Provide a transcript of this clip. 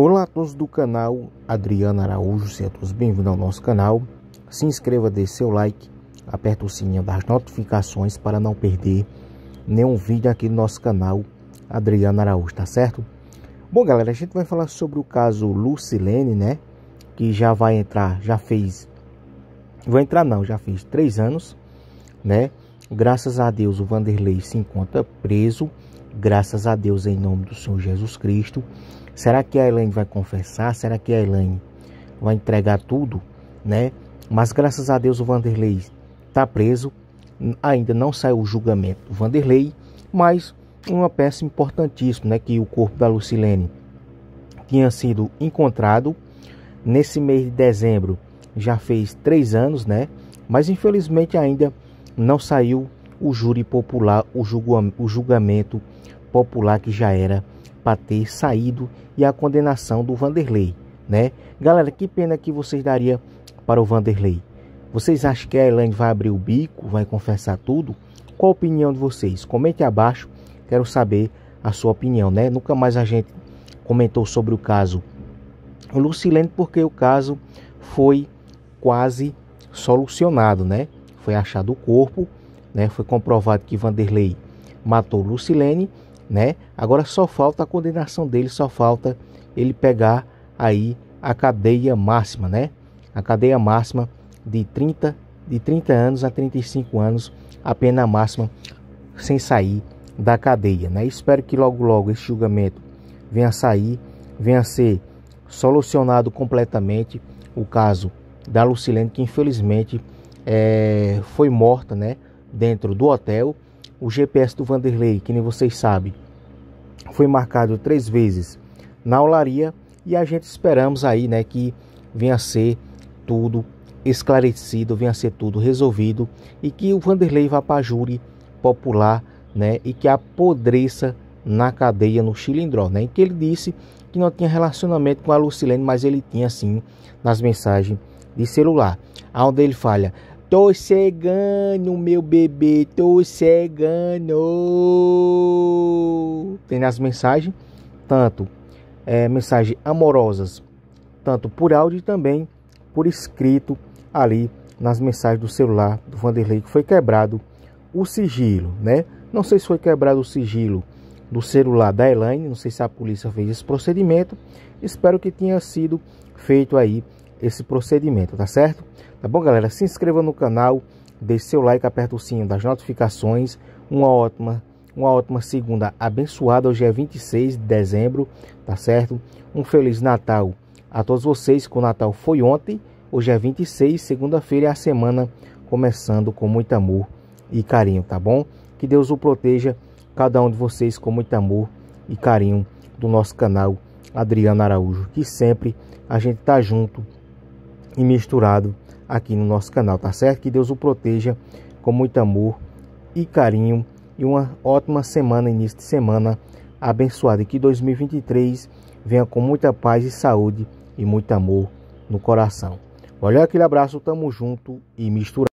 Olá a todos do canal Adriana Araújo, sejam todos bem-vindos ao nosso canal. Se inscreva, dê seu like, aperta o sininho das notificações para não perder nenhum vídeo aqui do nosso canal Adriana Araújo, tá certo? Bom, galera, a gente vai falar sobre o caso Lucilene, né? Que já vai entrar, já fez. Vai entrar, não, já fez três anos, né? Graças a Deus o Vanderlei se encontra preso Graças a Deus, em nome do Senhor Jesus Cristo. Será que a Elaine vai confessar? Será que a Elaine vai entregar tudo, né? Mas graças a Deus o Vanderlei está preso. Ainda não saiu o julgamento do Vanderlei, mas uma peça importantíssima, né? Que o corpo da Lucilene tinha sido encontrado nesse mês de dezembro. Já fez três anos, né? Mas infelizmente ainda não saiu o júri popular, o, julga, o julgamento popular que já era para ter saído e a condenação do Vanderlei, né? Galera, que pena que vocês daria para o Vanderlei. Vocês acham que a Elaine vai abrir o bico, vai confessar tudo? Qual a opinião de vocês? Comente abaixo, quero saber a sua opinião, né? Nunca mais a gente comentou sobre o caso Lucilene porque o caso foi quase solucionado, né? Foi achado o corpo né? Foi comprovado que Vanderlei matou Lucilene, né? Agora só falta a condenação dele, só falta ele pegar aí a cadeia máxima, né? A cadeia máxima de 30 de 30 anos a 35 anos, a pena máxima sem sair da cadeia, né? Espero que logo logo esse julgamento venha sair, venha ser solucionado completamente o caso da Lucilene que infelizmente é, foi morta, né? dentro do hotel. O GPS do Vanderlei, que nem vocês sabem, foi marcado três vezes na olaria e a gente esperamos aí, né, que venha ser tudo esclarecido, venha ser tudo resolvido e que o Vanderlei vá para a júri popular, né, e que apodreça na cadeia no Chilindró, né, em que ele disse que não tinha relacionamento com a Lucilene, mas ele tinha sim nas mensagens de celular, aonde ele falha? Tô cegando, meu bebê, tô cegando. Tem nas mensagens, tanto é, mensagens amorosas, tanto por áudio e também por escrito ali nas mensagens do celular do Vanderlei que foi quebrado o sigilo, né? Não sei se foi quebrado o sigilo do celular da Elaine, não sei se a polícia fez esse procedimento. Espero que tenha sido feito aí esse procedimento, tá certo? Tá bom, galera? Se inscreva no canal, deixe seu like, aperta o sininho das notificações. Uma ótima, uma ótima segunda abençoada. Hoje é 26 de dezembro, tá certo? Um feliz Natal a todos vocês, que o Natal foi ontem. Hoje é 26, segunda-feira é a semana começando com muito amor e carinho, tá bom? Que Deus o proteja, cada um de vocês, com muito amor e carinho do nosso canal Adriano Araújo. Que sempre a gente tá junto e misturado aqui no nosso canal, tá certo? Que Deus o proteja com muito amor e carinho e uma ótima semana, início de semana abençoada. E que 2023 venha com muita paz e saúde e muito amor no coração. Olha aquele abraço, tamo junto e misturado.